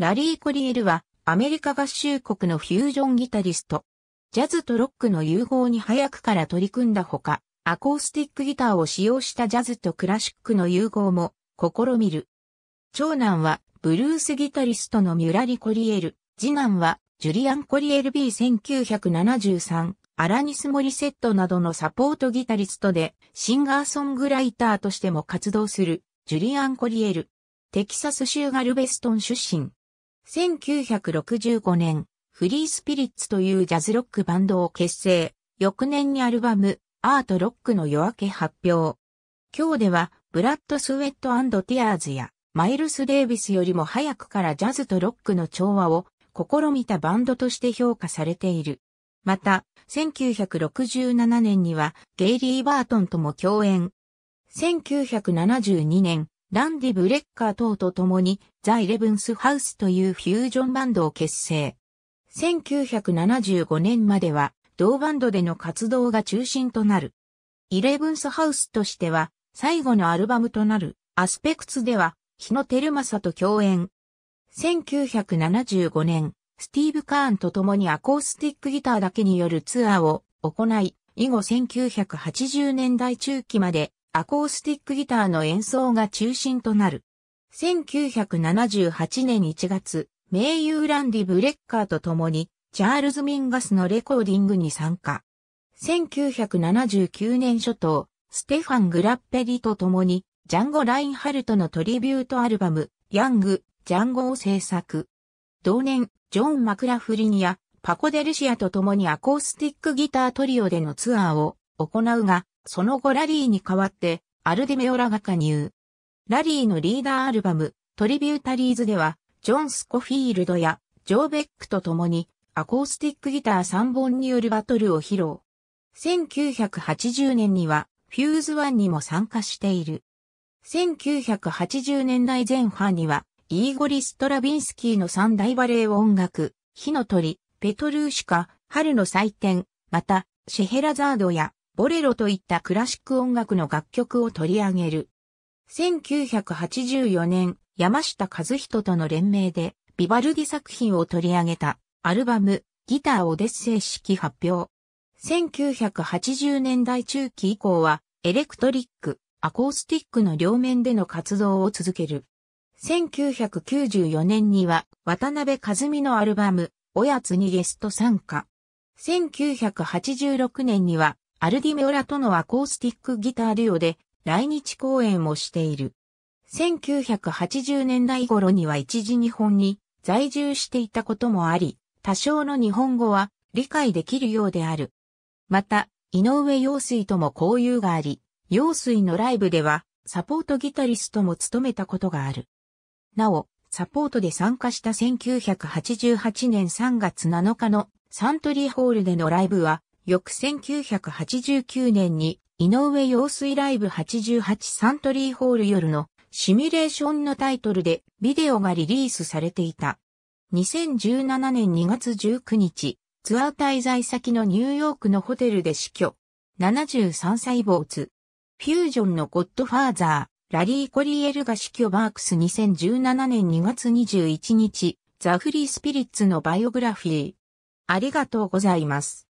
ラリー・コリエルはアメリカ合衆国のフュージョンギタリスト。ジャズとロックの融合に早くから取り組んだほか、アコースティックギターを使用したジャズとクラシックの融合も試みる。長男はブルースギタリストのミュラリ・コリエル、次男はジュリアン・コリエル B1973、アラニス・モリセットなどのサポートギタリストで、シンガーソングライターとしても活動する、ジュリアン・コリエル。テキサス州ガルベストン出身。1965年、フリースピリッツというジャズロックバンドを結成、翌年にアルバム、アートロックの夜明け発表。今日では、ブラッド・スウェット・ティアーズや、マイルス・デイビスよりも早くからジャズとロックの調和を試みたバンドとして評価されている。また、1967年にはゲイリー・バートンとも共演。1972年、ランディ・ブレッカー等と共にザ・イレブンス・ハウスというフュージョンバンドを結成。1975年までは同バンドでの活動が中心となる。イレブンス・ハウスとしては最後のアルバムとなるアスペクツでは日野マサと共演。1975年、スティーブ・カーンと共にアコースティックギターだけによるツアーを行い、以後1980年代中期までアコースティックギターの演奏が中心となる。1978年1月、名優ランディ・ブレッカーと共に、チャールズ・ミンガスのレコーディングに参加。1979年初頭、ステファン・グラッペリと共に、ジャンゴ・ラインハルトのトリビュートアルバム、ヤング、ジャンゴを制作。同年、ジョン・マクラフリンやパコ・デルシアと共にアコースティックギタートリオでのツアーを行うが、その後ラリーに代わって、アルディメオラが加入。ラリーのリーダーアルバム、トリビュータリーズでは、ジョン・スコフィールドや、ジョー・ベックと共に、アコースティックギター3本によるバトルを披露。1980年には、フューズ1にも参加している。1980年代前半には、イーゴリ・ストラビンスキーの三大バレエ音楽、火の鳥、ペトルーシカ、春の祭典、また、シェヘラザードやボレロといったクラシック音楽の楽曲を取り上げる。1984年、山下和人との連名で、ビバルディ作品を取り上げた、アルバム、ギターオデッセイ式発表。1980年代中期以降は、エレクトリック、アコースティックの両面での活動を続ける。1994年には、渡辺和美のアルバム、おやつにゲスト参加。1986年には、アルディメオラとのアコースティックギターデュオで来日公演もしている。1980年代頃には一時日本に在住していたこともあり、多少の日本語は理解できるようである。また、井上陽水とも交友があり、陽水のライブではサポートギタリストも務めたことがある。なお、サポートで参加した1988年3月7日のサントリーホールでのライブは、翌1989年に、井上陽水ライブ88サントリーホール夜のシミュレーションのタイトルでビデオがリリースされていた。2017年2月19日、ツアー滞在先のニューヨークのホテルで死去。73歳主。フュージョンのゴッドファーザー、ラリー・コリエルが死去バークス2017年2月21日、ザ・フリー・スピリッツのバイオグラフィー。ありがとうございます。